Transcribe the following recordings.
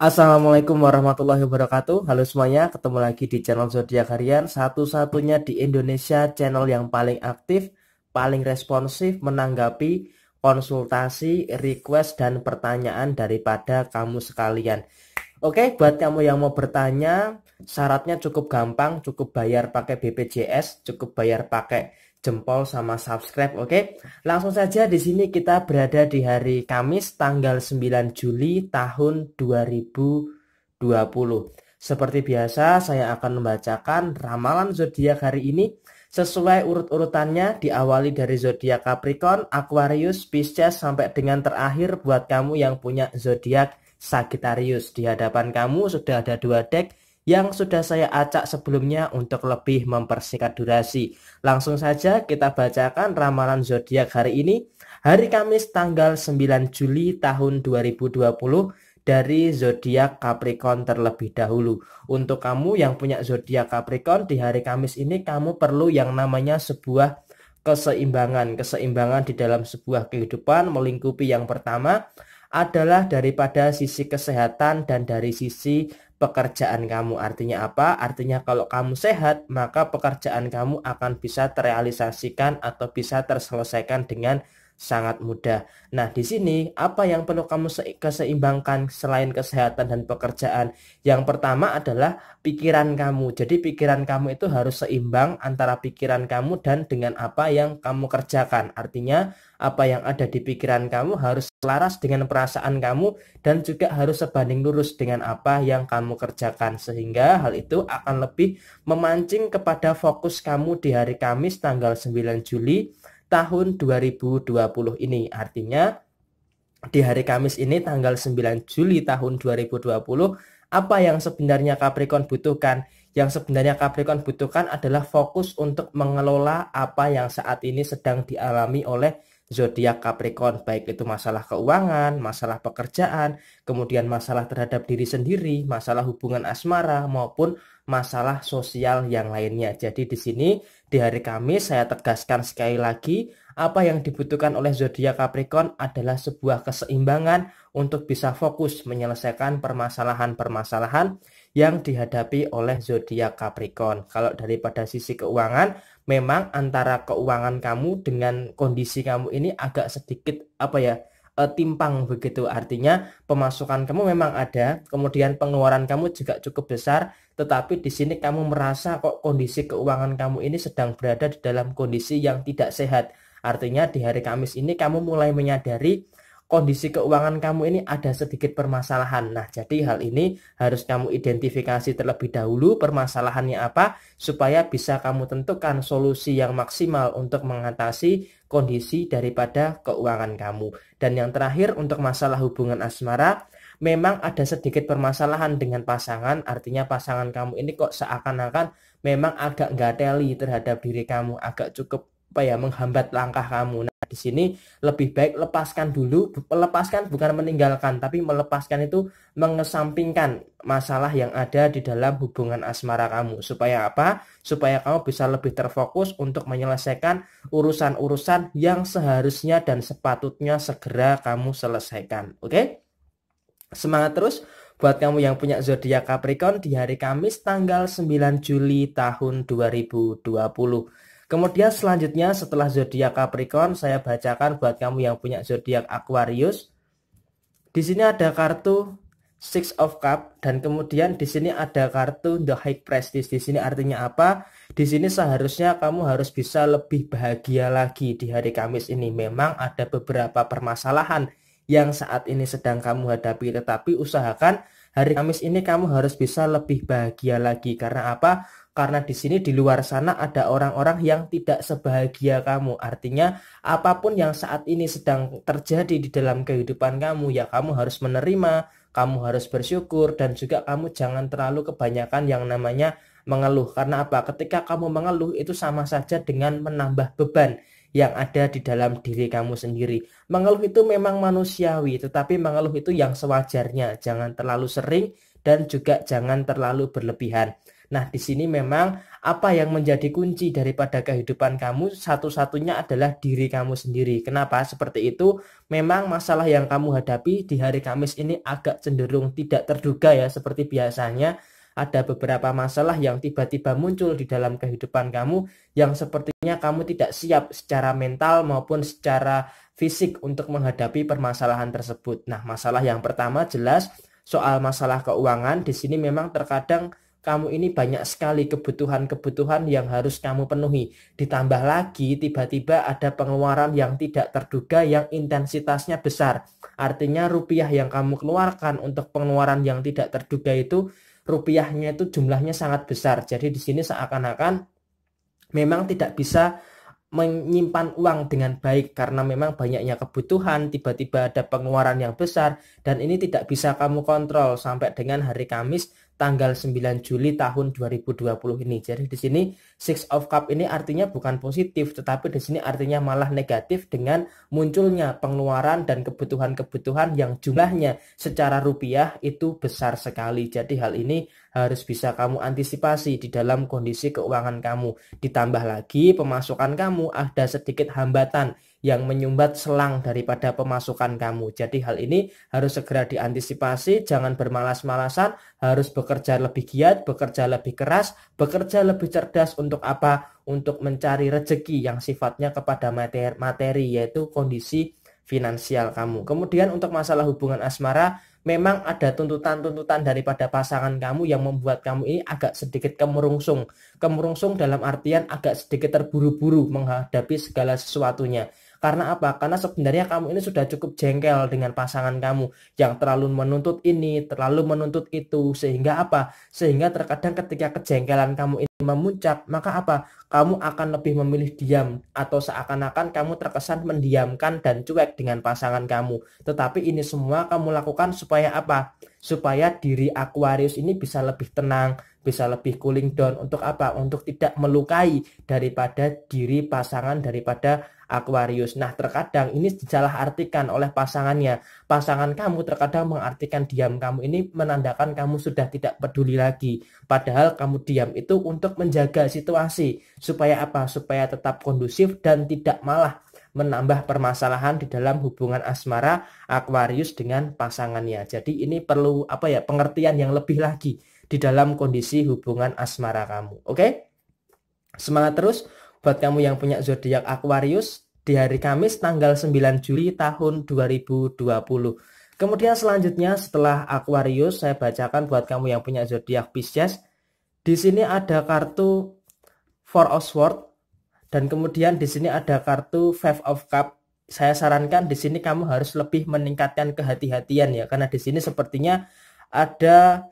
Assalamualaikum warahmatullahi wabarakatuh. Halo semuanya, ketemu lagi di channel Zodiak Harian, satu-satunya di Indonesia channel yang paling aktif, paling responsif menanggapi konsultasi, request dan pertanyaan daripada kamu sekalian. Oke, buat kamu yang mau bertanya, syaratnya cukup gampang, cukup bayar pakai BPJS, cukup bayar pakai jempol sama subscribe, oke? Okay? Langsung saja di sini kita berada di hari Kamis tanggal 9 Juli tahun 2020. Seperti biasa, saya akan membacakan ramalan zodiak hari ini sesuai urut-urutannya diawali dari zodiak Capricorn, Aquarius, Pisces sampai dengan terakhir buat kamu yang punya zodiak Sagittarius. Di hadapan kamu sudah ada dua deck yang sudah saya acak sebelumnya untuk lebih mempersingkat durasi. Langsung saja kita bacakan ramalan zodiak hari ini, hari Kamis tanggal 9 Juli tahun 2020 dari zodiak Capricorn terlebih dahulu. Untuk kamu yang punya zodiak Capricorn di hari Kamis ini kamu perlu yang namanya sebuah keseimbangan. Keseimbangan di dalam sebuah kehidupan melingkupi yang pertama adalah daripada sisi kesehatan dan dari sisi pekerjaan kamu. Artinya apa? Artinya kalau kamu sehat, maka pekerjaan kamu akan bisa terrealisasikan atau bisa terselesaikan dengan sangat mudah. Nah, di sini apa yang perlu kamu keseimbangkan selain kesehatan dan pekerjaan? Yang pertama adalah pikiran kamu. Jadi pikiran kamu itu harus seimbang antara pikiran kamu dan dengan apa yang kamu kerjakan. Artinya, apa yang ada di pikiran kamu harus selaras dengan perasaan kamu dan juga harus sebanding lurus dengan apa yang kamu kerjakan sehingga hal itu akan lebih memancing kepada fokus kamu di hari Kamis tanggal 9 Juli tahun 2020 ini. Artinya di hari Kamis ini tanggal 9 Juli tahun 2020 apa yang sebenarnya Capricorn butuhkan? Yang sebenarnya Capricorn butuhkan adalah fokus untuk mengelola apa yang saat ini sedang dialami oleh zodiak Capricorn, baik itu masalah keuangan, masalah pekerjaan, kemudian masalah terhadap diri sendiri, masalah hubungan asmara maupun masalah sosial yang lainnya. Jadi di sini di hari Kamis, saya tegaskan sekali lagi, apa yang dibutuhkan oleh zodiak Capricorn adalah sebuah keseimbangan untuk bisa fokus menyelesaikan permasalahan-permasalahan yang dihadapi oleh zodiak Capricorn. Kalau daripada sisi keuangan, memang antara keuangan kamu dengan kondisi kamu ini agak sedikit apa ya? Eh, timpang begitu. Artinya pemasukan kamu memang ada, kemudian pengeluaran kamu juga cukup besar, tetapi di sini kamu merasa kok kondisi keuangan kamu ini sedang berada di dalam kondisi yang tidak sehat. Artinya di hari Kamis ini kamu mulai menyadari kondisi keuangan kamu ini ada sedikit permasalahan. Nah, jadi hal ini harus kamu identifikasi terlebih dahulu permasalahannya apa supaya bisa kamu tentukan solusi yang maksimal untuk mengatasi kondisi daripada keuangan kamu. Dan yang terakhir untuk masalah hubungan asmara, memang ada sedikit permasalahan dengan pasangan, artinya pasangan kamu ini kok seakan-akan memang agak nggak teli terhadap diri kamu, agak cukup apa ya menghambat langkah kamu. Nah, di sini lebih baik lepaskan dulu, lepaskan bukan meninggalkan, tapi melepaskan itu mengesampingkan masalah yang ada di dalam hubungan asmara kamu. Supaya apa? Supaya kamu bisa lebih terfokus untuk menyelesaikan urusan-urusan yang seharusnya dan sepatutnya segera kamu selesaikan. Oke? Semangat terus buat kamu yang punya zodiak Capricorn di hari Kamis tanggal 9 Juli tahun 2020. Kemudian selanjutnya setelah zodiak Capricorn saya bacakan buat kamu yang punya zodiak Aquarius. Di sini ada kartu Six of Cup dan kemudian di sini ada kartu The High Prestige. Di sini artinya apa? Di sini seharusnya kamu harus bisa lebih bahagia lagi di hari Kamis ini. Memang ada beberapa permasalahan yang saat ini sedang kamu hadapi tetapi usahakan hari Kamis ini kamu harus bisa lebih bahagia lagi karena apa? karena di sini di luar sana ada orang-orang yang tidak sebahagia kamu. Artinya apapun yang saat ini sedang terjadi di dalam kehidupan kamu ya kamu harus menerima, kamu harus bersyukur dan juga kamu jangan terlalu kebanyakan yang namanya mengeluh. Karena apa? Ketika kamu mengeluh itu sama saja dengan menambah beban yang ada di dalam diri kamu sendiri. Mengeluh itu memang manusiawi, tetapi mengeluh itu yang sewajarnya. Jangan terlalu sering dan juga jangan terlalu berlebihan. Nah, di sini memang apa yang menjadi kunci daripada kehidupan kamu satu-satunya adalah diri kamu sendiri. Kenapa seperti itu? Memang masalah yang kamu hadapi di hari Kamis ini agak cenderung tidak terduga ya seperti biasanya ada beberapa masalah yang tiba-tiba muncul di dalam kehidupan kamu yang sepertinya kamu tidak siap secara mental maupun secara fisik untuk menghadapi permasalahan tersebut. Nah, masalah yang pertama jelas soal masalah keuangan di sini memang terkadang kamu ini banyak sekali kebutuhan-kebutuhan yang harus kamu penuhi. Ditambah lagi, tiba-tiba ada pengeluaran yang tidak terduga yang intensitasnya besar. Artinya rupiah yang kamu keluarkan untuk pengeluaran yang tidak terduga itu, rupiahnya itu jumlahnya sangat besar. Jadi di sini seakan-akan memang tidak bisa menyimpan uang dengan baik karena memang banyaknya kebutuhan, tiba-tiba ada pengeluaran yang besar dan ini tidak bisa kamu kontrol sampai dengan hari Kamis tanggal 9 Juli tahun 2020 ini. Jadi di sini Six of Cup ini artinya bukan positif, tetapi di sini artinya malah negatif dengan munculnya pengeluaran dan kebutuhan-kebutuhan yang jumlahnya secara rupiah itu besar sekali. Jadi hal ini harus bisa kamu antisipasi di dalam kondisi keuangan kamu. Ditambah lagi pemasukan kamu ada sedikit hambatan yang menyumbat selang daripada pemasukan kamu. Jadi hal ini harus segera diantisipasi, jangan bermalas-malasan, harus bekerja lebih giat, bekerja lebih keras, bekerja lebih cerdas untuk apa? Untuk mencari rezeki yang sifatnya kepada materi, materi yaitu kondisi finansial kamu. Kemudian untuk masalah hubungan asmara, memang ada tuntutan-tuntutan daripada pasangan kamu yang membuat kamu ini agak sedikit kemerungsung. Kemerungsung dalam artian agak sedikit terburu-buru menghadapi segala sesuatunya. Karena apa? Karena sebenarnya kamu ini sudah cukup jengkel dengan pasangan kamu yang terlalu menuntut ini, terlalu menuntut itu. Sehingga apa? Sehingga terkadang ketika kejengkelan kamu ini memuncak, maka apa? Kamu akan lebih memilih diam atau seakan-akan kamu terkesan mendiamkan dan cuek dengan pasangan kamu. Tetapi ini semua kamu lakukan supaya apa? Supaya diri Aquarius ini bisa lebih tenang, bisa lebih cooling down untuk apa? Untuk tidak melukai daripada diri pasangan daripada Aquarius. Nah, terkadang ini dijalah artikan oleh pasangannya. Pasangan kamu terkadang mengartikan diam kamu ini menandakan kamu sudah tidak peduli lagi. Padahal kamu diam itu untuk menjaga situasi supaya apa? Supaya tetap kondusif dan tidak malah menambah permasalahan di dalam hubungan asmara Aquarius dengan pasangannya. Jadi ini perlu apa ya pengertian yang lebih lagi di dalam kondisi hubungan asmara kamu. Oke? Okay? Semangat terus buat kamu yang punya zodiak Aquarius di hari Kamis tanggal 9 Juli tahun 2020. Kemudian selanjutnya setelah Aquarius saya bacakan buat kamu yang punya zodiak Pisces. Di sini ada kartu Four of Swords dan kemudian di sini ada kartu Five of Cup. Saya sarankan di sini kamu harus lebih meningkatkan kehati-hatian ya karena di sini sepertinya ada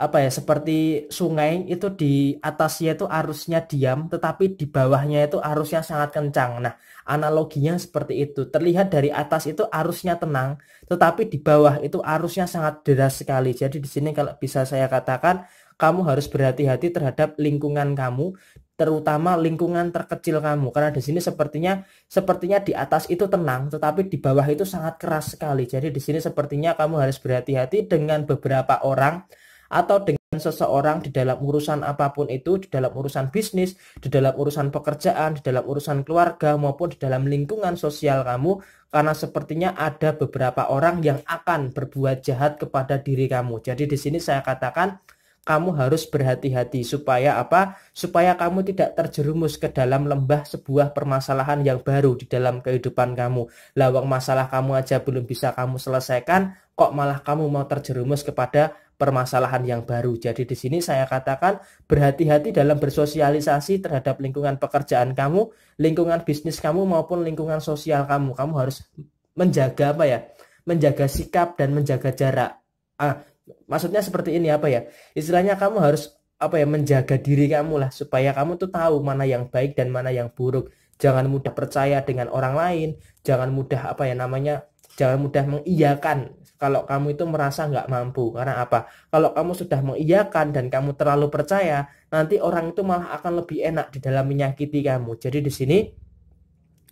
apa ya seperti sungai itu di atasnya itu arusnya diam tetapi di bawahnya itu arusnya sangat kencang. Nah, analoginya seperti itu. Terlihat dari atas itu arusnya tenang tetapi di bawah itu arusnya sangat deras sekali. Jadi di sini kalau bisa saya katakan kamu harus berhati-hati terhadap lingkungan kamu terutama lingkungan terkecil kamu karena di sini sepertinya sepertinya di atas itu tenang tetapi di bawah itu sangat keras sekali jadi di sini sepertinya kamu harus berhati-hati dengan beberapa orang atau dengan seseorang di dalam urusan apapun itu, di dalam urusan bisnis, di dalam urusan pekerjaan, di dalam urusan keluarga maupun di dalam lingkungan sosial kamu karena sepertinya ada beberapa orang yang akan berbuat jahat kepada diri kamu. Jadi di sini saya katakan kamu harus berhati-hati supaya apa? Supaya kamu tidak terjerumus ke dalam lembah sebuah permasalahan yang baru di dalam kehidupan kamu. Lawang masalah kamu aja belum bisa kamu selesaikan, kok malah kamu mau terjerumus kepada permasalahan yang baru. Jadi di sini saya katakan berhati-hati dalam bersosialisasi terhadap lingkungan pekerjaan kamu, lingkungan bisnis kamu maupun lingkungan sosial kamu. Kamu harus menjaga apa ya? Menjaga sikap dan menjaga jarak. Ah, maksudnya seperti ini apa ya? Istilahnya kamu harus apa ya? Menjaga diri kamu lah supaya kamu tuh tahu mana yang baik dan mana yang buruk. Jangan mudah percaya dengan orang lain, jangan mudah apa ya namanya jangan mudah mengiyakan kalau kamu itu merasa nggak mampu. Karena apa? Kalau kamu sudah mengiyakan dan kamu terlalu percaya, nanti orang itu malah akan lebih enak di dalam menyakiti kamu. Jadi di sini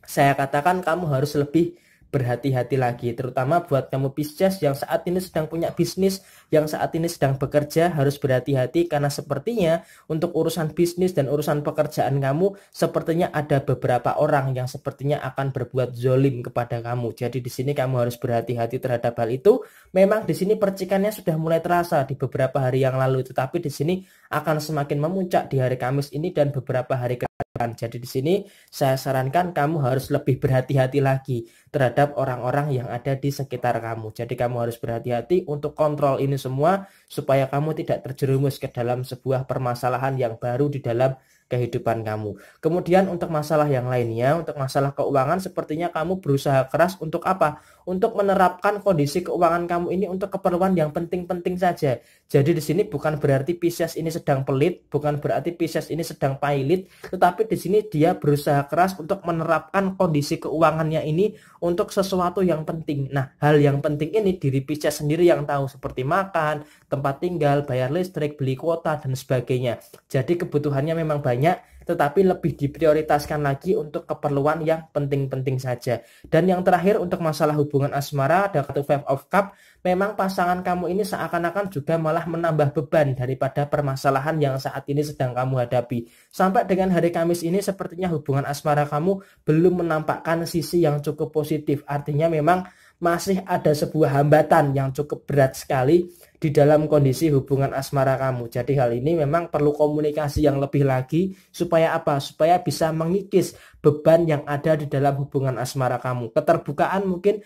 saya katakan kamu harus lebih berhati-hati lagi terutama buat kamu Pisces yang saat ini sedang punya bisnis yang saat ini sedang bekerja harus berhati-hati karena sepertinya untuk urusan bisnis dan urusan pekerjaan kamu sepertinya ada beberapa orang yang sepertinya akan berbuat zolim kepada kamu jadi di sini kamu harus berhati-hati terhadap hal itu memang di sini percikannya sudah mulai terasa di beberapa hari yang lalu tetapi di sini akan semakin memuncak di hari Kamis ini dan beberapa hari ke depan. Jadi di sini saya sarankan kamu harus lebih berhati-hati lagi terhadap orang-orang yang ada di sekitar kamu. Jadi kamu harus berhati-hati untuk kontrol ini semua supaya kamu tidak terjerumus ke dalam sebuah permasalahan yang baru di dalam kehidupan kamu. Kemudian untuk masalah yang lainnya, untuk masalah keuangan sepertinya kamu berusaha keras untuk apa? Untuk menerapkan kondisi keuangan kamu ini untuk keperluan yang penting-penting saja. Jadi di sini bukan berarti Pisces ini sedang pelit, bukan berarti Pisces ini sedang pailit, tetapi di sini dia berusaha keras untuk menerapkan kondisi keuangannya ini untuk sesuatu yang penting. Nah, hal yang penting ini diri Pisces sendiri yang tahu seperti makan, tempat tinggal, bayar listrik, beli kuota, dan sebagainya. Jadi kebutuhannya memang banyak, tetapi lebih diprioritaskan lagi untuk keperluan yang penting-penting saja. Dan yang terakhir untuk masalah hubungan asmara, ada kartu Five of Cup, memang pasangan kamu ini seakan-akan juga malah menambah beban daripada permasalahan yang saat ini sedang kamu hadapi. Sampai dengan hari Kamis ini sepertinya hubungan asmara kamu belum menampakkan sisi yang cukup positif. Artinya memang masih ada sebuah hambatan yang cukup berat sekali di dalam kondisi hubungan asmara kamu. Jadi hal ini memang perlu komunikasi yang lebih lagi supaya apa? Supaya bisa mengikis beban yang ada di dalam hubungan asmara kamu. Keterbukaan mungkin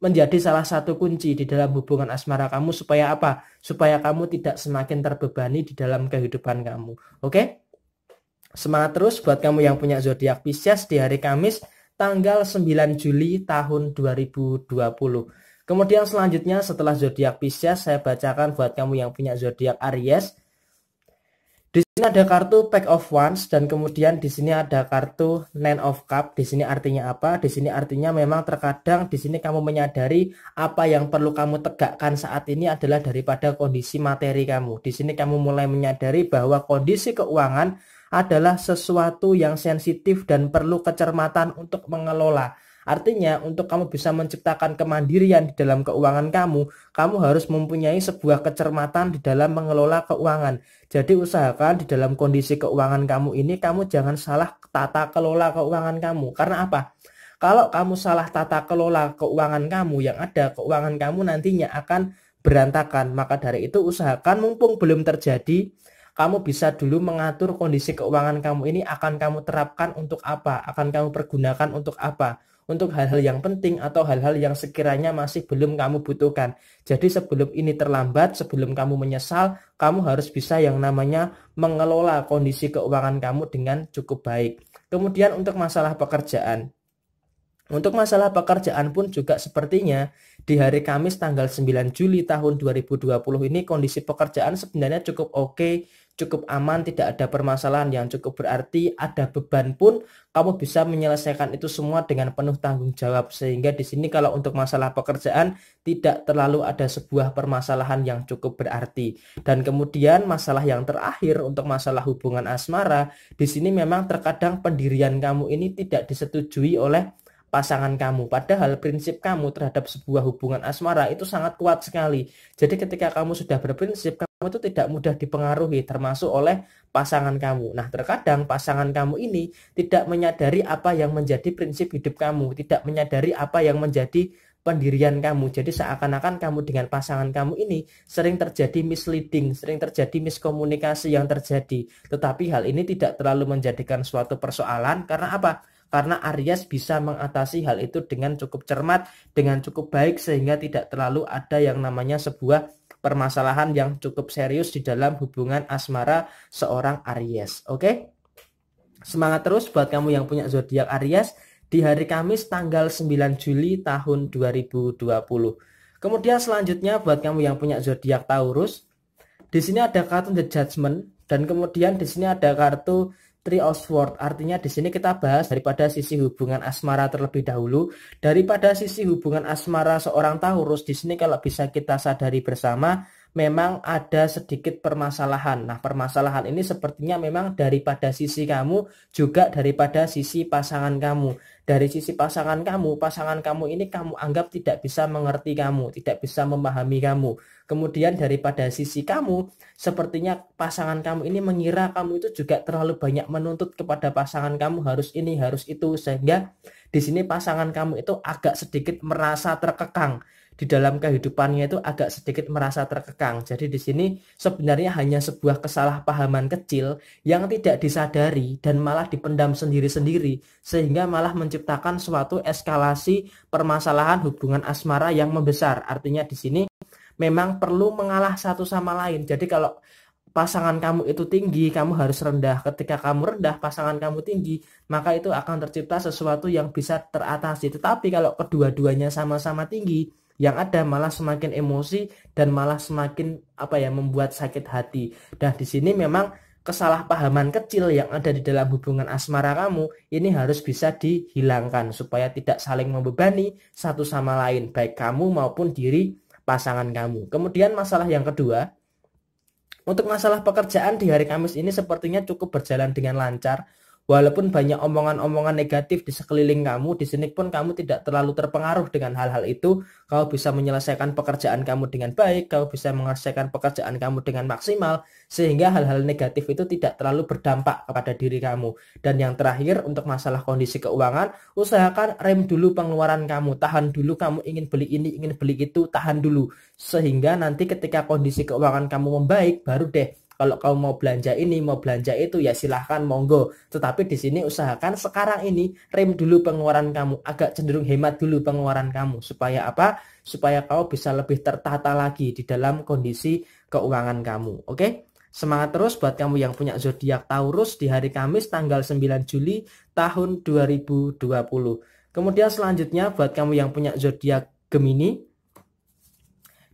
menjadi salah satu kunci di dalam hubungan asmara kamu supaya apa? Supaya kamu tidak semakin terbebani di dalam kehidupan kamu. Oke? Semangat terus buat kamu yang punya zodiak Pisces di hari Kamis tanggal 9 Juli tahun 2020. Kemudian selanjutnya setelah zodiak Pisces saya bacakan buat kamu yang punya zodiak Aries. Di sini ada kartu Pack of Wands dan kemudian di sini ada kartu Nine of Cup. Di sini artinya apa? Di sini artinya memang terkadang di sini kamu menyadari apa yang perlu kamu tegakkan saat ini adalah daripada kondisi materi kamu. Di sini kamu mulai menyadari bahwa kondisi keuangan adalah sesuatu yang sensitif dan perlu kecermatan untuk mengelola. Artinya, untuk kamu bisa menciptakan kemandirian di dalam keuangan kamu, kamu harus mempunyai sebuah kecermatan di dalam mengelola keuangan. Jadi, usahakan di dalam kondisi keuangan kamu ini, kamu jangan salah tata kelola keuangan kamu. Karena apa? Kalau kamu salah tata kelola keuangan kamu, yang ada keuangan kamu nantinya akan berantakan. Maka dari itu, usahakan mumpung belum terjadi, kamu bisa dulu mengatur kondisi keuangan kamu ini akan kamu terapkan untuk apa, akan kamu pergunakan untuk apa, untuk hal-hal yang penting atau hal-hal yang sekiranya masih belum kamu butuhkan. Jadi sebelum ini terlambat, sebelum kamu menyesal, kamu harus bisa yang namanya mengelola kondisi keuangan kamu dengan cukup baik. Kemudian untuk masalah pekerjaan, untuk masalah pekerjaan pun juga sepertinya di hari Kamis tanggal 9 Juli tahun 2020 ini kondisi pekerjaan sebenarnya cukup oke okay cukup aman, tidak ada permasalahan yang cukup berarti, ada beban pun kamu bisa menyelesaikan itu semua dengan penuh tanggung jawab. Sehingga di sini kalau untuk masalah pekerjaan tidak terlalu ada sebuah permasalahan yang cukup berarti. Dan kemudian masalah yang terakhir untuk masalah hubungan asmara, di sini memang terkadang pendirian kamu ini tidak disetujui oleh pasangan kamu. Padahal prinsip kamu terhadap sebuah hubungan asmara itu sangat kuat sekali. Jadi ketika kamu sudah berprinsip, kamu itu tidak mudah dipengaruhi termasuk oleh pasangan kamu. Nah, terkadang pasangan kamu ini tidak menyadari apa yang menjadi prinsip hidup kamu, tidak menyadari apa yang menjadi pendirian kamu. Jadi seakan-akan kamu dengan pasangan kamu ini sering terjadi misleading, sering terjadi miskomunikasi yang terjadi. Tetapi hal ini tidak terlalu menjadikan suatu persoalan karena apa? karena Aries bisa mengatasi hal itu dengan cukup cermat, dengan cukup baik sehingga tidak terlalu ada yang namanya sebuah permasalahan yang cukup serius di dalam hubungan asmara seorang Aries. Oke? Semangat terus buat kamu yang punya zodiak Aries di hari Kamis tanggal 9 Juli tahun 2020. Kemudian selanjutnya buat kamu yang punya zodiak Taurus, di sini ada kartu The Judgment dan kemudian di sini ada kartu Three of Swords. Artinya di sini kita bahas daripada sisi hubungan asmara terlebih dahulu, daripada sisi hubungan asmara seorang Taurus di sini kalau bisa kita sadari bersama memang ada sedikit permasalahan. Nah, permasalahan ini sepertinya memang daripada sisi kamu juga daripada sisi pasangan kamu. Dari sisi pasangan kamu, pasangan kamu ini kamu anggap tidak bisa mengerti kamu, tidak bisa memahami kamu. Kemudian daripada sisi kamu, sepertinya pasangan kamu ini mengira kamu itu juga terlalu banyak menuntut kepada pasangan kamu harus ini, harus itu sehingga di sini pasangan kamu itu agak sedikit merasa terkekang di dalam kehidupannya itu agak sedikit merasa terkekang. Jadi di sini sebenarnya hanya sebuah kesalahpahaman kecil yang tidak disadari dan malah dipendam sendiri-sendiri sehingga malah menciptakan suatu eskalasi permasalahan hubungan asmara yang membesar. Artinya di sini memang perlu mengalah satu sama lain. Jadi kalau pasangan kamu itu tinggi, kamu harus rendah. Ketika kamu rendah, pasangan kamu tinggi, maka itu akan tercipta sesuatu yang bisa teratasi. Tetapi kalau kedua-duanya sama-sama tinggi, yang ada malah semakin emosi dan malah semakin apa ya membuat sakit hati. Nah, di sini memang kesalahpahaman kecil yang ada di dalam hubungan asmara kamu ini harus bisa dihilangkan supaya tidak saling membebani satu sama lain baik kamu maupun diri pasangan kamu. Kemudian masalah yang kedua, untuk masalah pekerjaan di hari Kamis ini sepertinya cukup berjalan dengan lancar walaupun banyak omongan-omongan negatif di sekeliling kamu, di sini pun kamu tidak terlalu terpengaruh dengan hal-hal itu. Kau bisa menyelesaikan pekerjaan kamu dengan baik, kau bisa menyelesaikan pekerjaan kamu dengan maksimal, sehingga hal-hal negatif itu tidak terlalu berdampak kepada diri kamu. Dan yang terakhir, untuk masalah kondisi keuangan, usahakan rem dulu pengeluaran kamu, tahan dulu kamu ingin beli ini, ingin beli itu, tahan dulu. Sehingga nanti ketika kondisi keuangan kamu membaik, baru deh kalau kau mau belanja ini, mau belanja itu ya silahkan monggo. Tetapi di sini usahakan sekarang ini rem dulu pengeluaran kamu, agak cenderung hemat dulu pengeluaran kamu supaya apa? Supaya kau bisa lebih tertata lagi di dalam kondisi keuangan kamu. Oke? Okay? Semangat terus buat kamu yang punya zodiak Taurus di hari Kamis tanggal 9 Juli tahun 2020. Kemudian selanjutnya buat kamu yang punya zodiak Gemini,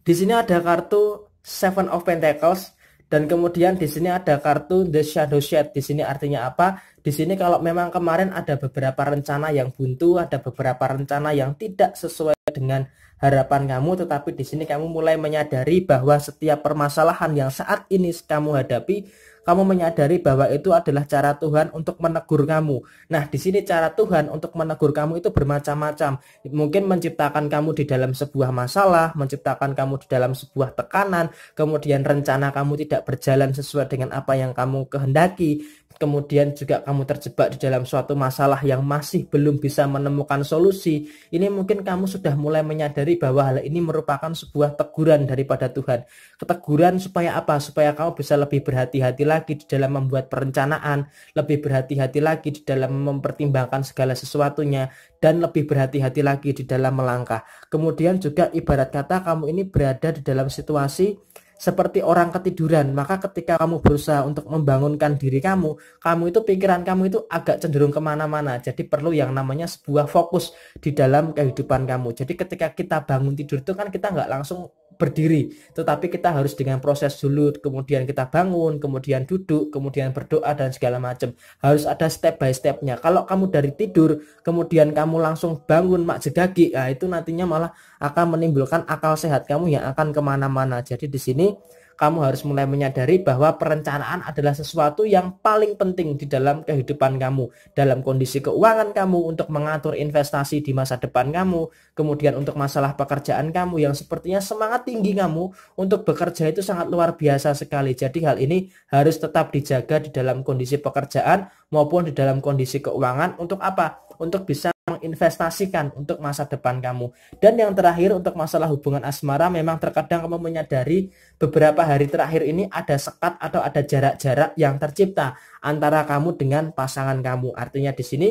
di sini ada kartu Seven of Pentacles dan kemudian di sini ada kartu The Shadow Shed. Di sini artinya apa? Di sini kalau memang kemarin ada beberapa rencana yang buntu, ada beberapa rencana yang tidak sesuai dengan harapan kamu, tetapi di sini kamu mulai menyadari bahwa setiap permasalahan yang saat ini kamu hadapi kamu menyadari bahwa itu adalah cara Tuhan untuk menegur kamu. Nah, di sini cara Tuhan untuk menegur kamu itu bermacam-macam. Mungkin menciptakan kamu di dalam sebuah masalah, menciptakan kamu di dalam sebuah tekanan, kemudian rencana kamu tidak berjalan sesuai dengan apa yang kamu kehendaki, kemudian juga kamu terjebak di dalam suatu masalah yang masih belum bisa menemukan solusi, ini mungkin kamu sudah mulai menyadari bahwa hal ini merupakan sebuah teguran daripada Tuhan. Keteguran supaya apa? Supaya kamu bisa lebih berhati-hati lagi di dalam membuat perencanaan, lebih berhati-hati lagi di dalam mempertimbangkan segala sesuatunya, dan lebih berhati-hati lagi di dalam melangkah. Kemudian juga ibarat kata kamu ini berada di dalam situasi seperti orang ketiduran. Maka ketika kamu berusaha untuk membangunkan diri kamu, kamu itu pikiran kamu itu agak cenderung kemana-mana. Jadi perlu yang namanya sebuah fokus di dalam kehidupan kamu. Jadi ketika kita bangun tidur itu kan kita nggak langsung berdiri, tetapi kita harus dengan proses dulu, kemudian kita bangun, kemudian duduk, kemudian berdoa dan segala macam. Harus ada step by stepnya. Kalau kamu dari tidur, kemudian kamu langsung bangun mak jedagi, nah itu nantinya malah akan menimbulkan akal sehat kamu yang akan kemana-mana. Jadi di sini kamu harus mulai menyadari bahwa perencanaan adalah sesuatu yang paling penting di dalam kehidupan kamu, dalam kondisi keuangan kamu untuk mengatur investasi di masa depan kamu, kemudian untuk masalah pekerjaan kamu yang sepertinya semangat tinggi kamu untuk bekerja itu sangat luar biasa sekali. Jadi hal ini harus tetap dijaga di dalam kondisi pekerjaan maupun di dalam kondisi keuangan untuk apa? untuk bisa menginvestasikan untuk masa depan kamu. Dan yang terakhir untuk masalah hubungan asmara memang terkadang kamu menyadari beberapa hari terakhir ini ada sekat atau ada jarak-jarak yang tercipta antara kamu dengan pasangan kamu. Artinya di sini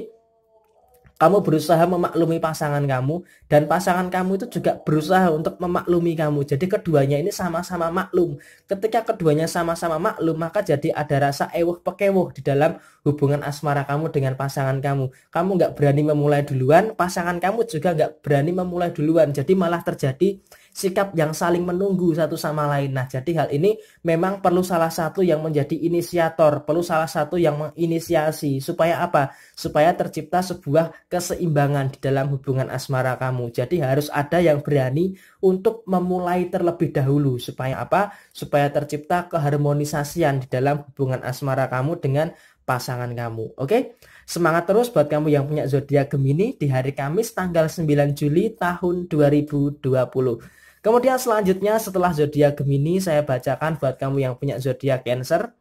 kamu berusaha memaklumi pasangan kamu dan pasangan kamu itu juga berusaha untuk memaklumi kamu. Jadi keduanya ini sama-sama maklum. Ketika keduanya sama-sama maklum, maka jadi ada rasa ewuh pekewuh di dalam hubungan asmara kamu dengan pasangan kamu. Kamu nggak berani memulai duluan, pasangan kamu juga nggak berani memulai duluan. Jadi malah terjadi sikap yang saling menunggu satu sama lain. Nah, jadi hal ini memang perlu salah satu yang menjadi inisiator, perlu salah satu yang menginisiasi supaya apa? Supaya tercipta sebuah keseimbangan di dalam hubungan asmara kamu. Jadi harus ada yang berani untuk memulai terlebih dahulu supaya apa? Supaya tercipta keharmonisasian di dalam hubungan asmara kamu dengan pasangan kamu. Oke? Semangat terus buat kamu yang punya zodiak Gemini di hari Kamis tanggal 9 Juli tahun 2020. Kemudian selanjutnya setelah zodiak Gemini saya bacakan buat kamu yang punya zodiak Cancer.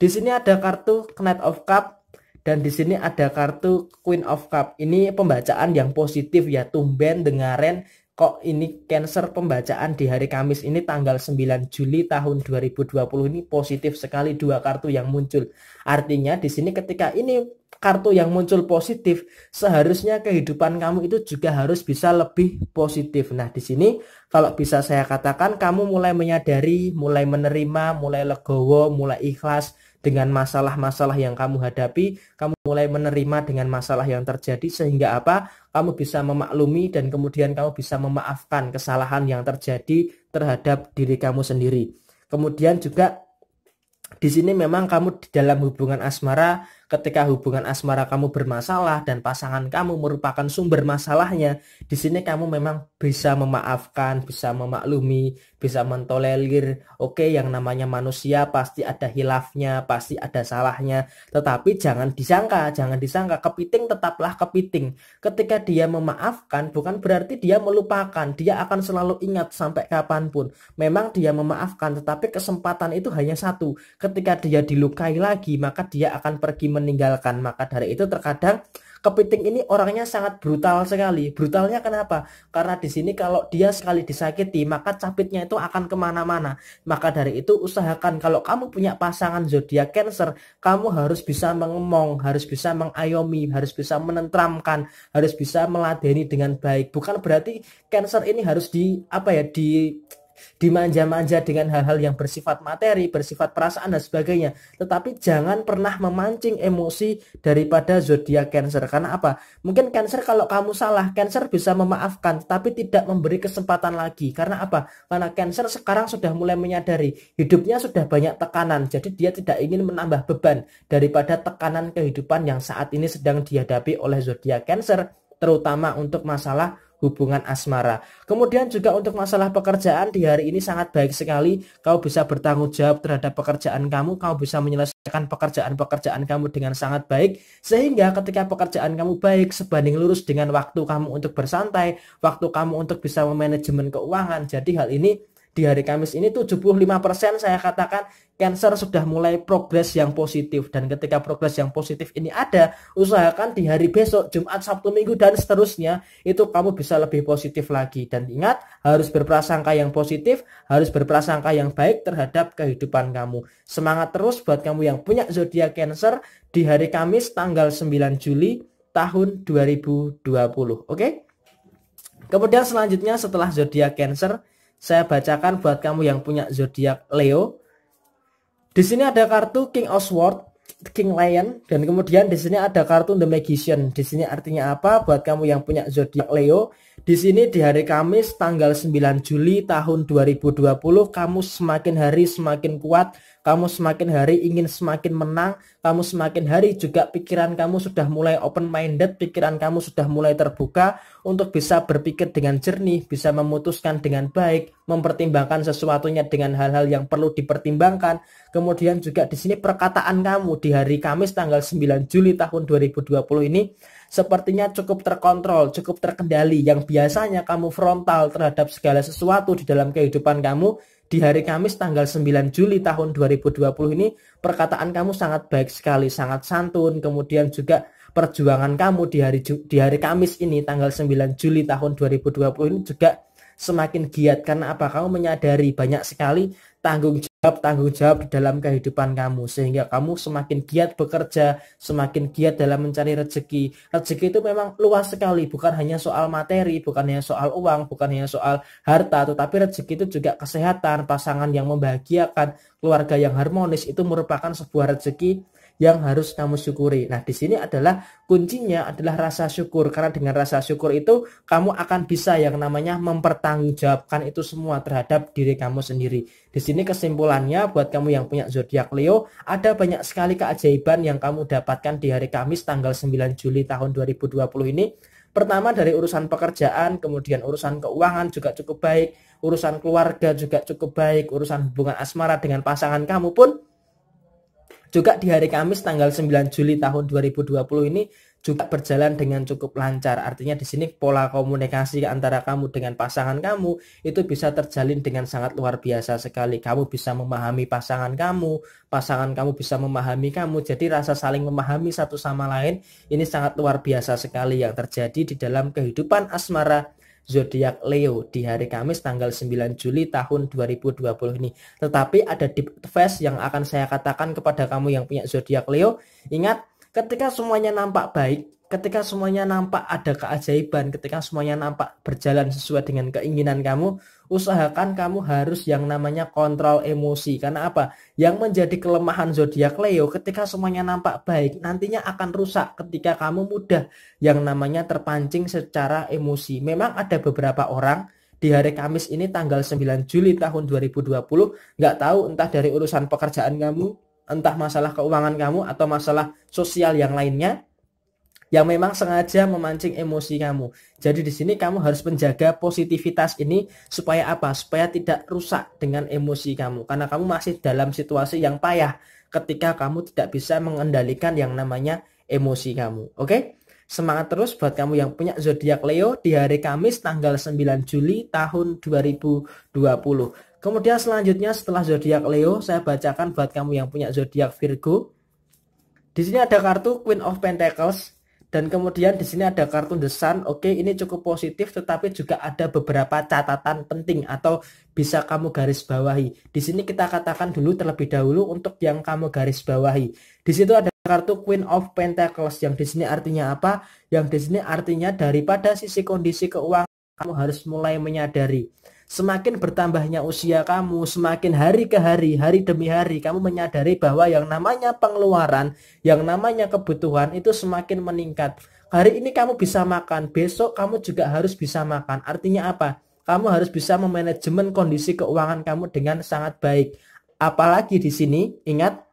Di sini ada kartu Knight of Cup dan di sini ada kartu Queen of Cup. Ini pembacaan yang positif ya tumben dengaren kok ini Cancer pembacaan di hari Kamis ini tanggal 9 Juli tahun 2020 ini positif sekali dua kartu yang muncul. Artinya di sini ketika ini kartu yang muncul positif, seharusnya kehidupan kamu itu juga harus bisa lebih positif. Nah, di sini kalau bisa saya katakan kamu mulai menyadari, mulai menerima, mulai legowo, mulai ikhlas dengan masalah-masalah yang kamu hadapi, kamu mulai menerima dengan masalah yang terjadi sehingga apa? Kamu bisa memaklumi dan kemudian kamu bisa memaafkan kesalahan yang terjadi terhadap diri kamu sendiri. Kemudian juga di sini memang kamu di dalam hubungan asmara ketika hubungan asmara kamu bermasalah dan pasangan kamu merupakan sumber masalahnya, di sini kamu memang bisa memaafkan, bisa memaklumi, bisa mentolerir. Oke, yang namanya manusia pasti ada hilafnya, pasti ada salahnya. Tetapi jangan disangka, jangan disangka kepiting tetaplah kepiting. Ketika dia memaafkan bukan berarti dia melupakan, dia akan selalu ingat sampai kapanpun. Memang dia memaafkan, tetapi kesempatan itu hanya satu. Ketika dia dilukai lagi, maka dia akan pergi meninggalkan. Maka dari itu terkadang kepiting ini orangnya sangat brutal sekali. Brutalnya kenapa? Karena di sini kalau dia sekali disakiti, maka capitnya itu akan kemana-mana. Maka dari itu usahakan kalau kamu punya pasangan zodiak Cancer, kamu harus bisa mengemong, harus bisa mengayomi, harus bisa menentramkan, harus bisa meladeni dengan baik. Bukan berarti Cancer ini harus di apa ya di dimanja-manja dengan hal-hal yang bersifat materi, bersifat perasaan dan sebagainya. Tetapi jangan pernah memancing emosi daripada zodiak Cancer. Karena apa? Mungkin Cancer kalau kamu salah, Cancer bisa memaafkan tapi tidak memberi kesempatan lagi. Karena apa? Karena Cancer sekarang sudah mulai menyadari hidupnya sudah banyak tekanan. Jadi dia tidak ingin menambah beban daripada tekanan kehidupan yang saat ini sedang dihadapi oleh zodiak Cancer terutama untuk masalah hubungan asmara. Kemudian juga untuk masalah pekerjaan di hari ini sangat baik sekali. Kau bisa bertanggung jawab terhadap pekerjaan kamu, kau bisa menyelesaikan pekerjaan-pekerjaan kamu dengan sangat baik sehingga ketika pekerjaan kamu baik sebanding lurus dengan waktu kamu untuk bersantai, waktu kamu untuk bisa memanajemen keuangan. Jadi hal ini di hari Kamis ini 75% saya katakan cancer sudah mulai progres yang positif dan ketika progres yang positif ini ada usahakan di hari besok Jumat Sabtu Minggu dan seterusnya itu kamu bisa lebih positif lagi dan ingat harus berprasangka yang positif harus berprasangka yang baik terhadap kehidupan kamu semangat terus buat kamu yang punya zodiak cancer di hari Kamis tanggal 9 Juli tahun 2020 oke okay? kemudian selanjutnya setelah zodiak cancer saya bacakan buat kamu yang punya zodiak Leo. Di sini ada kartu King of Sword, King Lion, dan kemudian di sini ada kartu The Magician. Di sini artinya apa? Buat kamu yang punya zodiak Leo, di sini di hari Kamis tanggal 9 Juli tahun 2020 kamu semakin hari semakin kuat, kamu semakin hari ingin semakin menang, kamu semakin hari juga pikiran kamu sudah mulai open minded, pikiran kamu sudah mulai terbuka untuk bisa berpikir dengan jernih, bisa memutuskan dengan baik, mempertimbangkan sesuatunya dengan hal-hal yang perlu dipertimbangkan. Kemudian juga di sini perkataan kamu di hari Kamis tanggal 9 Juli tahun 2020 ini sepertinya cukup terkontrol, cukup terkendali yang biasanya kamu frontal terhadap segala sesuatu di dalam kehidupan kamu di hari Kamis tanggal 9 Juli tahun 2020 ini perkataan kamu sangat baik sekali, sangat santun. Kemudian juga perjuangan kamu di hari di hari Kamis ini tanggal 9 Juli tahun 2020 ini juga semakin giat karena apa? Kamu menyadari banyak sekali tanggung jawab tanggung jawab di dalam kehidupan kamu sehingga kamu semakin giat bekerja, semakin giat dalam mencari rezeki. Rezeki itu memang luas sekali, bukan hanya soal materi, bukan hanya soal uang, bukan hanya soal harta, tetapi rezeki itu juga kesehatan, pasangan yang membahagiakan, keluarga yang harmonis itu merupakan sebuah rezeki yang harus kamu syukuri. Nah, di sini adalah kuncinya adalah rasa syukur karena dengan rasa syukur itu kamu akan bisa yang namanya mempertanggungjawabkan itu semua terhadap diri kamu sendiri. Di sini kesimpulannya buat kamu yang punya zodiak Leo, ada banyak sekali keajaiban yang kamu dapatkan di hari Kamis tanggal 9 Juli tahun 2020 ini. Pertama dari urusan pekerjaan, kemudian urusan keuangan juga cukup baik, urusan keluarga juga cukup baik, urusan hubungan asmara dengan pasangan kamu pun juga di hari Kamis tanggal 9 Juli tahun 2020 ini juga berjalan dengan cukup lancar. Artinya di sini pola komunikasi antara kamu dengan pasangan kamu itu bisa terjalin dengan sangat luar biasa sekali. Kamu bisa memahami pasangan kamu, pasangan kamu bisa memahami kamu. Jadi rasa saling memahami satu sama lain ini sangat luar biasa sekali yang terjadi di dalam kehidupan asmara zodiak Leo di hari Kamis tanggal 9 Juli tahun 2020 ini. Tetapi ada deep face yang akan saya katakan kepada kamu yang punya zodiak Leo. Ingat, ketika semuanya nampak baik, ketika semuanya nampak ada keajaiban, ketika semuanya nampak berjalan sesuai dengan keinginan kamu, usahakan kamu harus yang namanya kontrol emosi. Karena apa? Yang menjadi kelemahan zodiak Leo ketika semuanya nampak baik, nantinya akan rusak ketika kamu mudah yang namanya terpancing secara emosi. Memang ada beberapa orang di hari Kamis ini tanggal 9 Juli tahun 2020 nggak tahu entah dari urusan pekerjaan kamu entah masalah keuangan kamu atau masalah sosial yang lainnya yang memang sengaja memancing emosi kamu. Jadi di sini kamu harus menjaga positivitas ini supaya apa? Supaya tidak rusak dengan emosi kamu karena kamu masih dalam situasi yang payah ketika kamu tidak bisa mengendalikan yang namanya emosi kamu. Oke? Semangat terus buat kamu yang punya zodiak Leo di hari Kamis tanggal 9 Juli tahun 2020. Kemudian selanjutnya setelah zodiak Leo saya bacakan buat kamu yang punya zodiak Virgo. Di sini ada kartu Queen of Pentacles dan kemudian di sini ada kartu desain, Oke, ini cukup positif tetapi juga ada beberapa catatan penting atau bisa kamu garis bawahi. Di sini kita katakan dulu terlebih dahulu untuk yang kamu garis bawahi. Di situ ada kartu Queen of Pentacles yang di sini artinya apa? Yang di sini artinya daripada sisi kondisi keuangan kamu harus mulai menyadari Semakin bertambahnya usia kamu, semakin hari ke hari, hari demi hari, kamu menyadari bahwa yang namanya pengeluaran, yang namanya kebutuhan itu semakin meningkat. Hari ini kamu bisa makan, besok kamu juga harus bisa makan. Artinya apa? Kamu harus bisa memanajemen kondisi keuangan kamu dengan sangat baik. Apalagi di sini, ingat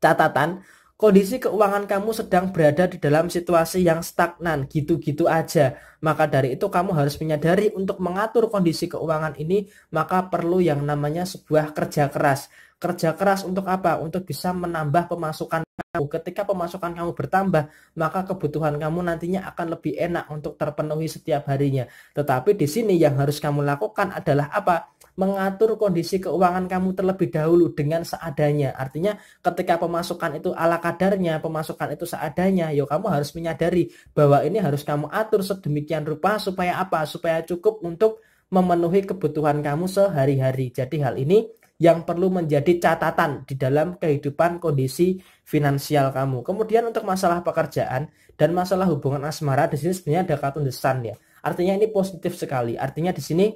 catatan Kondisi keuangan kamu sedang berada di dalam situasi yang stagnan, gitu-gitu aja. Maka dari itu kamu harus menyadari untuk mengatur kondisi keuangan ini, maka perlu yang namanya sebuah kerja keras. Kerja keras untuk apa? Untuk bisa menambah pemasukan kamu. Ketika pemasukan kamu bertambah, maka kebutuhan kamu nantinya akan lebih enak untuk terpenuhi setiap harinya. Tetapi di sini yang harus kamu lakukan adalah apa? mengatur kondisi keuangan kamu terlebih dahulu dengan seadanya. Artinya ketika pemasukan itu ala kadarnya, pemasukan itu seadanya, yo ya kamu harus menyadari bahwa ini harus kamu atur sedemikian rupa supaya apa? Supaya cukup untuk memenuhi kebutuhan kamu sehari-hari. Jadi hal ini yang perlu menjadi catatan di dalam kehidupan kondisi finansial kamu. Kemudian untuk masalah pekerjaan dan masalah hubungan asmara di sini sebenarnya ada kartu desan ya. Artinya ini positif sekali. Artinya di sini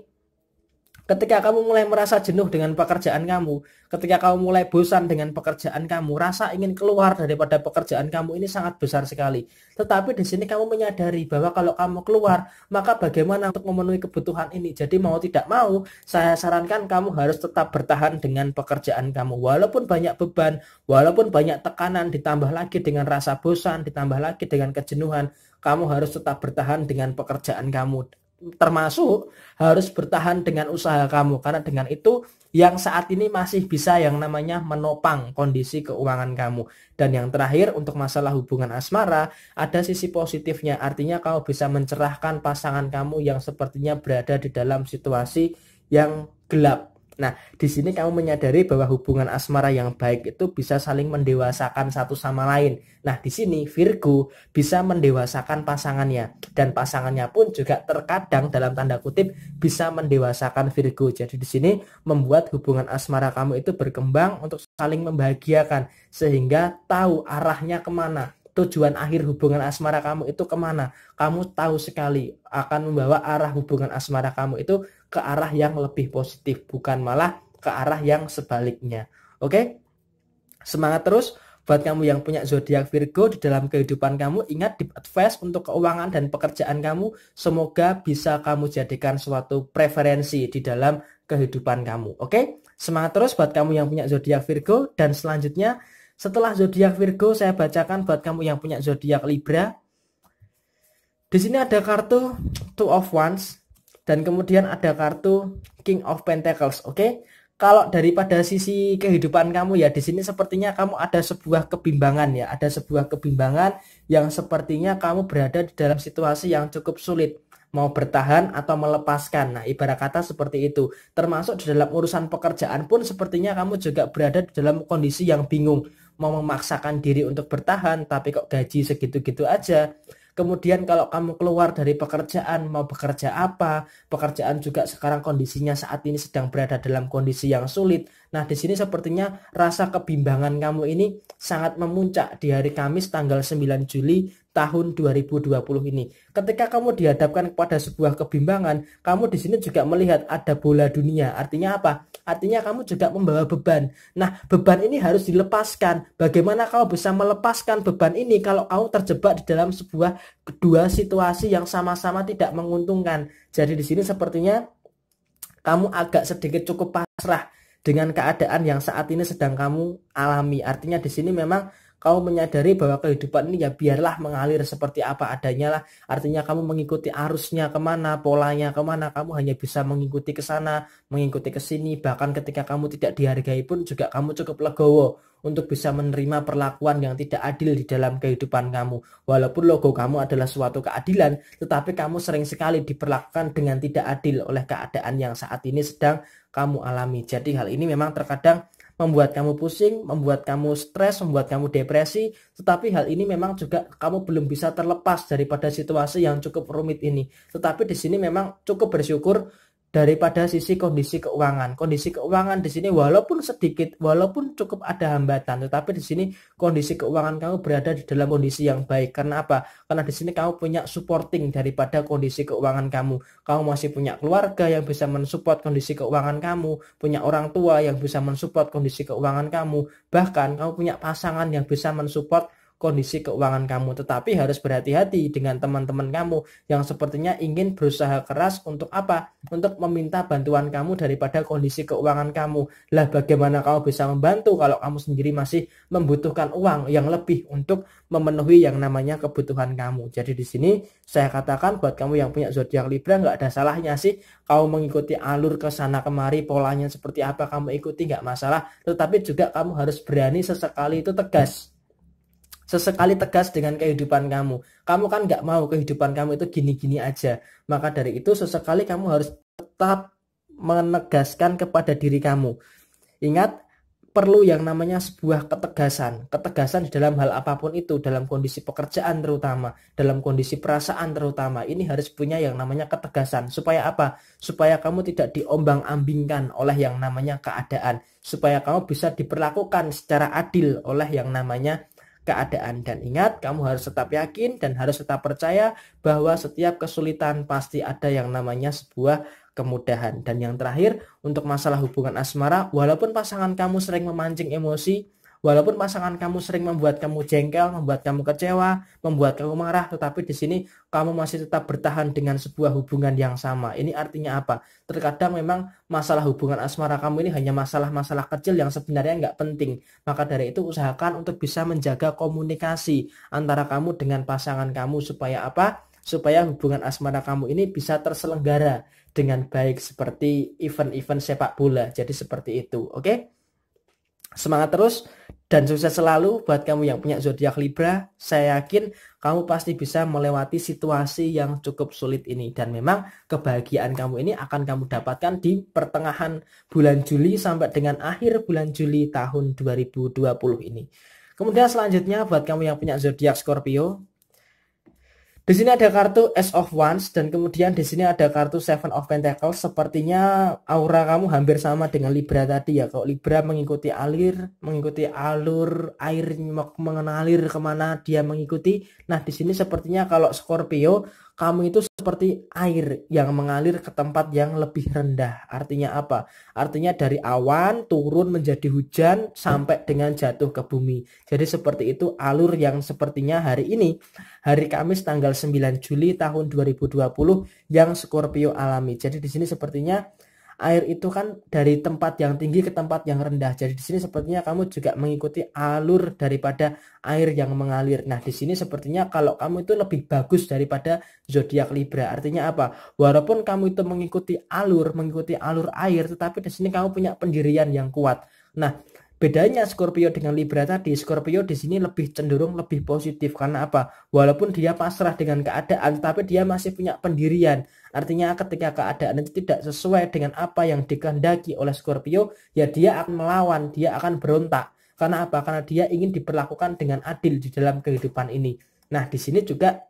Ketika kamu mulai merasa jenuh dengan pekerjaan kamu, ketika kamu mulai bosan dengan pekerjaan kamu, rasa ingin keluar daripada pekerjaan kamu ini sangat besar sekali. Tetapi di sini kamu menyadari bahwa kalau kamu keluar, maka bagaimana untuk memenuhi kebutuhan ini? Jadi mau tidak mau, saya sarankan kamu harus tetap bertahan dengan pekerjaan kamu. Walaupun banyak beban, walaupun banyak tekanan, ditambah lagi dengan rasa bosan, ditambah lagi dengan kejenuhan, kamu harus tetap bertahan dengan pekerjaan kamu termasuk harus bertahan dengan usaha kamu karena dengan itu yang saat ini masih bisa yang namanya menopang kondisi keuangan kamu dan yang terakhir untuk masalah hubungan asmara ada sisi positifnya artinya kamu bisa mencerahkan pasangan kamu yang sepertinya berada di dalam situasi yang gelap Nah, di sini kamu menyadari bahwa hubungan asmara yang baik itu bisa saling mendewasakan satu sama lain. Nah, di sini Virgo bisa mendewasakan pasangannya dan pasangannya pun juga terkadang dalam tanda kutip bisa mendewasakan Virgo. Jadi di sini membuat hubungan asmara kamu itu berkembang untuk saling membahagiakan sehingga tahu arahnya kemana tujuan akhir hubungan asmara kamu itu kemana. Kamu tahu sekali akan membawa arah hubungan asmara kamu itu ke arah yang lebih positif, bukan malah ke arah yang sebaliknya. Oke? Semangat terus buat kamu yang punya zodiak Virgo di dalam kehidupan kamu, ingat deep advice untuk keuangan dan pekerjaan kamu, semoga bisa kamu jadikan suatu preferensi di dalam kehidupan kamu. Oke? Semangat terus buat kamu yang punya zodiak Virgo dan selanjutnya setelah zodiak Virgo saya bacakan buat kamu yang punya zodiak Libra. Di sini ada kartu Two of Wands dan kemudian ada kartu King of Pentacles, oke? Okay? Kalau daripada sisi kehidupan kamu ya di sini sepertinya kamu ada sebuah kebimbangan ya, ada sebuah kebimbangan yang sepertinya kamu berada di dalam situasi yang cukup sulit mau bertahan atau melepaskan. Nah, ibarat kata seperti itu. Termasuk di dalam urusan pekerjaan pun sepertinya kamu juga berada di dalam kondisi yang bingung. Mau memaksakan diri untuk bertahan, tapi kok gaji segitu-gitu aja. Kemudian kalau kamu keluar dari pekerjaan mau bekerja apa, pekerjaan juga sekarang kondisinya saat ini sedang berada dalam kondisi yang sulit. Nah, di sini sepertinya rasa kebimbangan kamu ini sangat memuncak di hari Kamis tanggal 9 Juli tahun 2020 ini. Ketika kamu dihadapkan kepada sebuah kebimbangan, kamu di sini juga melihat ada bola dunia. Artinya apa? Artinya kamu juga membawa beban. Nah, beban ini harus dilepaskan. Bagaimana kamu bisa melepaskan beban ini kalau kamu terjebak di dalam sebuah kedua situasi yang sama-sama tidak menguntungkan? Jadi di sini sepertinya kamu agak sedikit cukup pasrah dengan keadaan yang saat ini sedang kamu alami. Artinya di sini memang Kau menyadari bahwa kehidupan ini ya biarlah mengalir seperti apa adanya lah. Artinya kamu mengikuti arusnya kemana, polanya kemana, kamu hanya bisa mengikuti ke sana, mengikuti ke sini. Bahkan ketika kamu tidak dihargai pun juga kamu cukup legowo untuk bisa menerima perlakuan yang tidak adil di dalam kehidupan kamu. Walaupun logo kamu adalah suatu keadilan, tetapi kamu sering sekali diperlakukan dengan tidak adil oleh keadaan yang saat ini sedang kamu alami. Jadi hal ini memang terkadang membuat kamu pusing, membuat kamu stres, membuat kamu depresi, tetapi hal ini memang juga kamu belum bisa terlepas daripada situasi yang cukup rumit ini. Tetapi di sini memang cukup bersyukur daripada sisi kondisi keuangan. Kondisi keuangan di sini walaupun sedikit, walaupun cukup ada hambatan, tetapi di sini kondisi keuangan kamu berada di dalam kondisi yang baik. Karena apa? Karena di sini kamu punya supporting daripada kondisi keuangan kamu. Kamu masih punya keluarga yang bisa mensupport kondisi keuangan kamu, punya orang tua yang bisa mensupport kondisi keuangan kamu, bahkan kamu punya pasangan yang bisa mensupport kondisi keuangan kamu. Tetapi harus berhati-hati dengan teman-teman kamu yang sepertinya ingin berusaha keras untuk apa? Untuk meminta bantuan kamu daripada kondisi keuangan kamu. Lah bagaimana kamu bisa membantu kalau kamu sendiri masih membutuhkan uang yang lebih untuk memenuhi yang namanya kebutuhan kamu. Jadi di sini saya katakan buat kamu yang punya zodiak Libra nggak ada salahnya sih kamu mengikuti alur ke sana kemari polanya seperti apa kamu ikuti nggak masalah. Tetapi juga kamu harus berani sesekali itu tegas sesekali tegas dengan kehidupan kamu. Kamu kan nggak mau kehidupan kamu itu gini-gini aja. Maka dari itu sesekali kamu harus tetap menegaskan kepada diri kamu. Ingat, perlu yang namanya sebuah ketegasan. Ketegasan di dalam hal apapun itu, dalam kondisi pekerjaan terutama, dalam kondisi perasaan terutama. Ini harus punya yang namanya ketegasan. Supaya apa? Supaya kamu tidak diombang-ambingkan oleh yang namanya keadaan. Supaya kamu bisa diperlakukan secara adil oleh yang namanya keadaan. Dan ingat, kamu harus tetap yakin dan harus tetap percaya bahwa setiap kesulitan pasti ada yang namanya sebuah kemudahan. Dan yang terakhir, untuk masalah hubungan asmara, walaupun pasangan kamu sering memancing emosi, Walaupun pasangan kamu sering membuat kamu jengkel, membuat kamu kecewa, membuat kamu marah, tetapi di sini kamu masih tetap bertahan dengan sebuah hubungan yang sama. Ini artinya apa? Terkadang memang masalah hubungan asmara kamu ini hanya masalah-masalah kecil yang sebenarnya nggak penting. Maka dari itu usahakan untuk bisa menjaga komunikasi antara kamu dengan pasangan kamu supaya apa? Supaya hubungan asmara kamu ini bisa terselenggara dengan baik seperti event-event sepak bola. Jadi seperti itu, oke? Okay? Semangat terus dan sukses selalu buat kamu yang punya zodiak Libra. Saya yakin kamu pasti bisa melewati situasi yang cukup sulit ini dan memang kebahagiaan kamu ini akan kamu dapatkan di pertengahan bulan Juli sampai dengan akhir bulan Juli tahun 2020 ini. Kemudian selanjutnya buat kamu yang punya zodiak Scorpio, di sini ada kartu S of Wands dan kemudian di sini ada kartu Seven of Pentacles. Sepertinya aura kamu hampir sama dengan Libra tadi ya. Kalau Libra mengikuti alir, mengikuti alur air mengenalir kemana dia mengikuti. Nah di sini sepertinya kalau Scorpio kamu itu seperti air yang mengalir ke tempat yang lebih rendah. Artinya apa? Artinya dari awan turun menjadi hujan sampai dengan jatuh ke bumi. Jadi seperti itu alur yang sepertinya hari ini, hari Kamis tanggal 9 Juli tahun 2020 yang Scorpio alami. Jadi di sini sepertinya air itu kan dari tempat yang tinggi ke tempat yang rendah. Jadi di sini sepertinya kamu juga mengikuti alur daripada air yang mengalir. Nah, di sini sepertinya kalau kamu itu lebih bagus daripada zodiak Libra. Artinya apa? Walaupun kamu itu mengikuti alur, mengikuti alur air, tetapi di sini kamu punya pendirian yang kuat. Nah, Bedanya Scorpio dengan Libra tadi, Scorpio di sini lebih cenderung lebih positif karena apa? Walaupun dia pasrah dengan keadaan, tapi dia masih punya pendirian. Artinya ketika keadaan itu tidak sesuai dengan apa yang dikehendaki oleh Scorpio, ya dia akan melawan, dia akan berontak. Karena apa? Karena dia ingin diperlakukan dengan adil di dalam kehidupan ini. Nah, di sini juga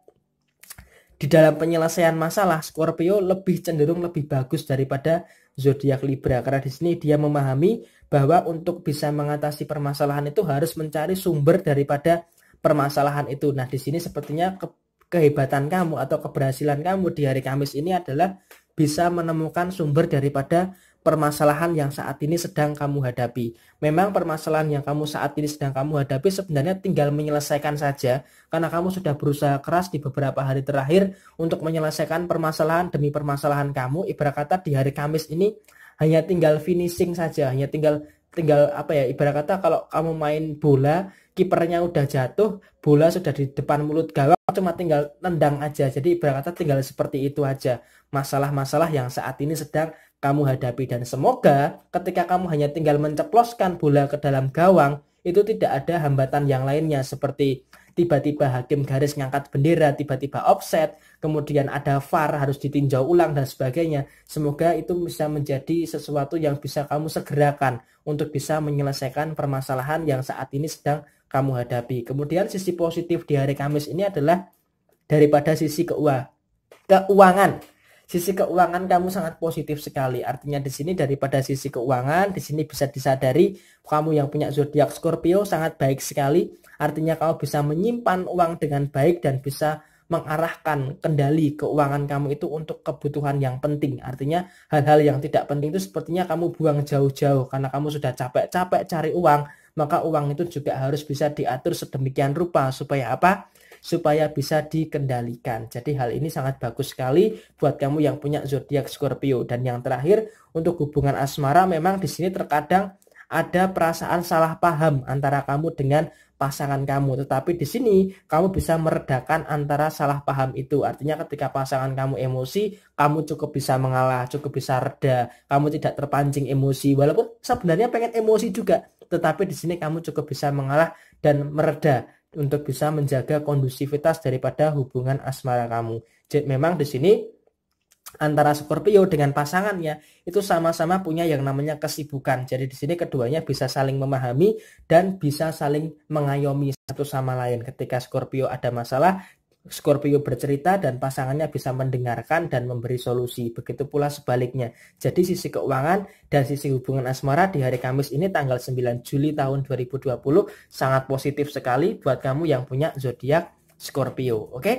di dalam penyelesaian masalah Scorpio lebih cenderung lebih bagus daripada zodiak Libra karena di sini dia memahami bahwa untuk bisa mengatasi permasalahan itu harus mencari sumber daripada permasalahan itu. Nah, di sini sepertinya ke kehebatan kamu atau keberhasilan kamu di hari Kamis ini adalah bisa menemukan sumber daripada permasalahan yang saat ini sedang kamu hadapi. Memang permasalahan yang kamu saat ini sedang kamu hadapi sebenarnya tinggal menyelesaikan saja karena kamu sudah berusaha keras di beberapa hari terakhir untuk menyelesaikan permasalahan demi permasalahan kamu. Ibarat kata di hari Kamis ini hanya tinggal finishing saja hanya tinggal tinggal apa ya ibarat kata kalau kamu main bola kipernya udah jatuh bola sudah di depan mulut gawang cuma tinggal tendang aja jadi ibarat kata tinggal seperti itu aja masalah-masalah yang saat ini sedang kamu hadapi dan semoga ketika kamu hanya tinggal menceploskan bola ke dalam gawang itu tidak ada hambatan yang lainnya seperti tiba-tiba hakim garis ngangkat bendera tiba-tiba offset kemudian ada VAR harus ditinjau ulang dan sebagainya. Semoga itu bisa menjadi sesuatu yang bisa kamu segerakan untuk bisa menyelesaikan permasalahan yang saat ini sedang kamu hadapi. Kemudian sisi positif di hari Kamis ini adalah daripada sisi keuangan. Keuangan sisi keuangan kamu sangat positif sekali. Artinya di sini daripada sisi keuangan, di sini bisa disadari kamu yang punya zodiak Scorpio sangat baik sekali. Artinya kamu bisa menyimpan uang dengan baik dan bisa mengarahkan kendali keuangan kamu itu untuk kebutuhan yang penting. Artinya hal-hal yang tidak penting itu sepertinya kamu buang jauh-jauh karena kamu sudah capek-capek cari uang, maka uang itu juga harus bisa diatur sedemikian rupa supaya apa? supaya bisa dikendalikan. Jadi hal ini sangat bagus sekali buat kamu yang punya zodiak Scorpio. Dan yang terakhir untuk hubungan asmara memang di sini terkadang ada perasaan salah paham antara kamu dengan pasangan kamu. Tetapi di sini kamu bisa meredakan antara salah paham itu. Artinya ketika pasangan kamu emosi, kamu cukup bisa mengalah, cukup bisa reda. Kamu tidak terpancing emosi. Walaupun sebenarnya pengen emosi juga, tetapi di sini kamu cukup bisa mengalah dan mereda untuk bisa menjaga kondusivitas daripada hubungan asmara kamu. Jadi memang di sini antara Scorpio dengan pasangannya itu sama-sama punya yang namanya kesibukan. Jadi di sini keduanya bisa saling memahami dan bisa saling mengayomi satu sama lain. Ketika Scorpio ada masalah, Scorpio bercerita dan pasangannya bisa mendengarkan dan memberi solusi. Begitu pula sebaliknya. Jadi sisi keuangan dan sisi hubungan asmara di hari Kamis ini tanggal 9 Juli tahun 2020 sangat positif sekali buat kamu yang punya zodiak Scorpio. Oke? Okay?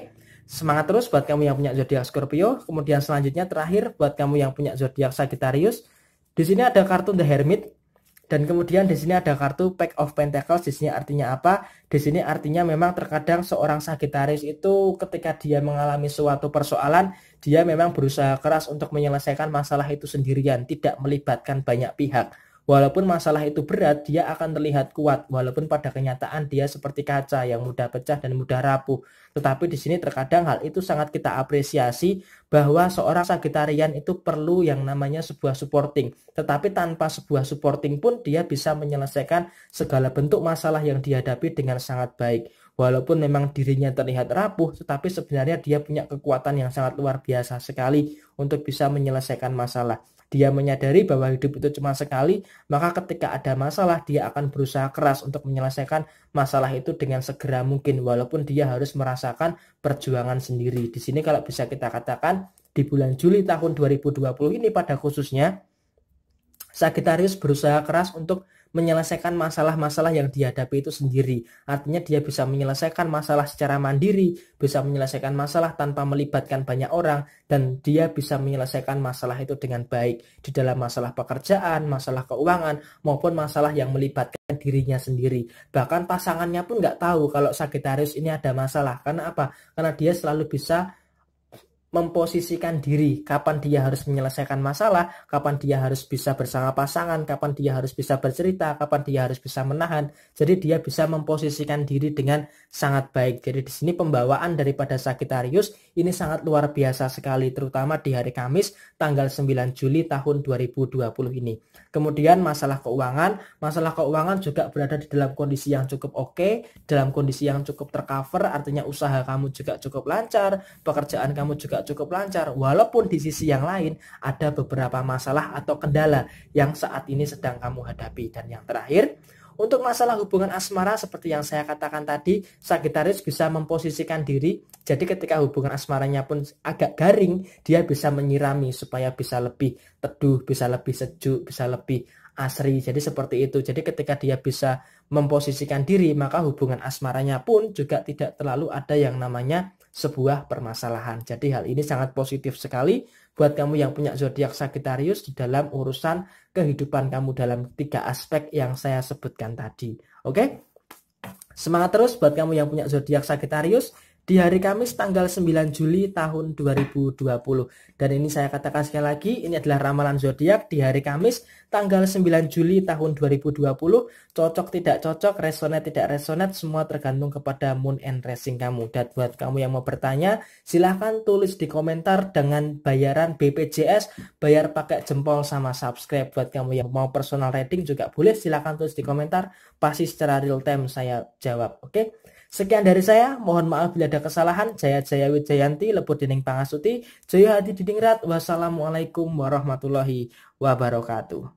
Semangat terus buat kamu yang punya zodiak Scorpio. Kemudian selanjutnya terakhir buat kamu yang punya zodiak Sagittarius. Di sini ada kartu The Hermit dan kemudian di sini ada kartu Pack of Pentacles. Di sini artinya apa? Di sini artinya memang terkadang seorang Sagittarius itu ketika dia mengalami suatu persoalan, dia memang berusaha keras untuk menyelesaikan masalah itu sendirian, tidak melibatkan banyak pihak. Walaupun masalah itu berat, dia akan terlihat kuat. Walaupun pada kenyataan dia seperti kaca yang mudah pecah dan mudah rapuh. Tetapi di sini terkadang hal itu sangat kita apresiasi bahwa seorang Sagitarian itu perlu yang namanya sebuah supporting. Tetapi tanpa sebuah supporting pun dia bisa menyelesaikan segala bentuk masalah yang dihadapi dengan sangat baik. Walaupun memang dirinya terlihat rapuh, tetapi sebenarnya dia punya kekuatan yang sangat luar biasa sekali untuk bisa menyelesaikan masalah dia menyadari bahwa hidup itu cuma sekali, maka ketika ada masalah dia akan berusaha keras untuk menyelesaikan masalah itu dengan segera mungkin walaupun dia harus merasakan perjuangan sendiri. Di sini kalau bisa kita katakan di bulan Juli tahun 2020 ini pada khususnya Sagittarius berusaha keras untuk menyelesaikan masalah-masalah yang dihadapi itu sendiri. Artinya dia bisa menyelesaikan masalah secara mandiri, bisa menyelesaikan masalah tanpa melibatkan banyak orang, dan dia bisa menyelesaikan masalah itu dengan baik di dalam masalah pekerjaan, masalah keuangan, maupun masalah yang melibatkan dirinya sendiri. Bahkan pasangannya pun nggak tahu kalau Sagittarius ini ada masalah. Karena apa? Karena dia selalu bisa memposisikan diri, kapan dia harus menyelesaikan masalah, kapan dia harus bisa bersama pasangan, kapan dia harus bisa bercerita, kapan dia harus bisa menahan. Jadi dia bisa memposisikan diri dengan sangat baik. Jadi di sini pembawaan daripada Sagittarius ini sangat luar biasa sekali terutama di hari Kamis tanggal 9 Juli tahun 2020 ini. Kemudian masalah keuangan, masalah keuangan juga berada di dalam kondisi yang cukup oke, okay, dalam kondisi yang cukup tercover artinya usaha kamu juga cukup lancar, pekerjaan kamu juga juga cukup lancar walaupun di sisi yang lain ada beberapa masalah atau kendala yang saat ini sedang kamu hadapi dan yang terakhir untuk masalah hubungan asmara seperti yang saya katakan tadi, Sagittarius bisa memposisikan diri. Jadi ketika hubungan asmaranya pun agak garing, dia bisa menyirami supaya bisa lebih teduh, bisa lebih sejuk, bisa lebih asri. Jadi seperti itu. Jadi ketika dia bisa memposisikan diri, maka hubungan asmaranya pun juga tidak terlalu ada yang namanya sebuah permasalahan. Jadi hal ini sangat positif sekali buat kamu yang punya zodiak Sagittarius di dalam urusan kehidupan kamu dalam tiga aspek yang saya sebutkan tadi. Oke? Semangat terus buat kamu yang punya zodiak Sagittarius di hari Kamis tanggal 9 Juli tahun 2020. Dan ini saya katakan sekali lagi, ini adalah ramalan zodiak di hari Kamis tanggal 9 Juli tahun 2020. Cocok tidak cocok, resonate tidak resonate, semua tergantung kepada moon and racing kamu. Dan buat kamu yang mau bertanya, silahkan tulis di komentar dengan bayaran BPJS, bayar pakai jempol sama subscribe. Buat kamu yang mau personal rating juga boleh silahkan tulis di komentar, pasti secara real time saya jawab. Oke? Okay? Sekian dari saya, mohon maaf bila ada kesalahan. Jaya Jaya Wijayanti, Lebur Dining Pangasuti, Jaya Hadi Didingrat, wassalamualaikum warahmatullahi wabarakatuh.